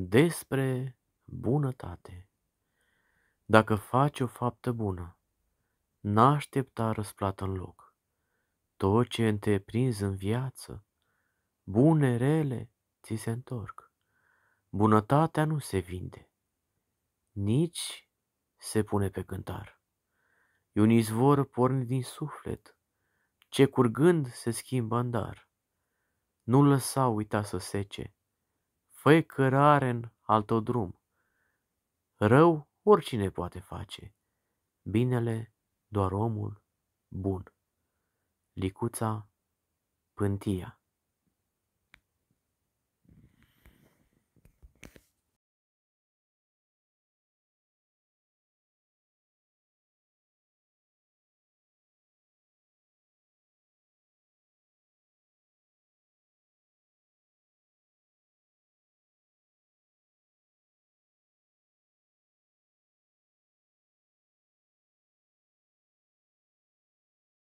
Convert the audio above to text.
despre bunătate. Dacă faci o faptă bună, n-aștepta răsplată în loc. Tot ce prinzi în viață, bune, rele, ți se întorc. Bunătatea nu se vinde, nici se pune pe cântar. E un izvor pornit din suflet, ce curgând se schimbă în dar. Nu lăsa uita să sece, fă cărare în altodrum. drum. Rău oricine poate face, binele doar omul bun. Licuța Pântia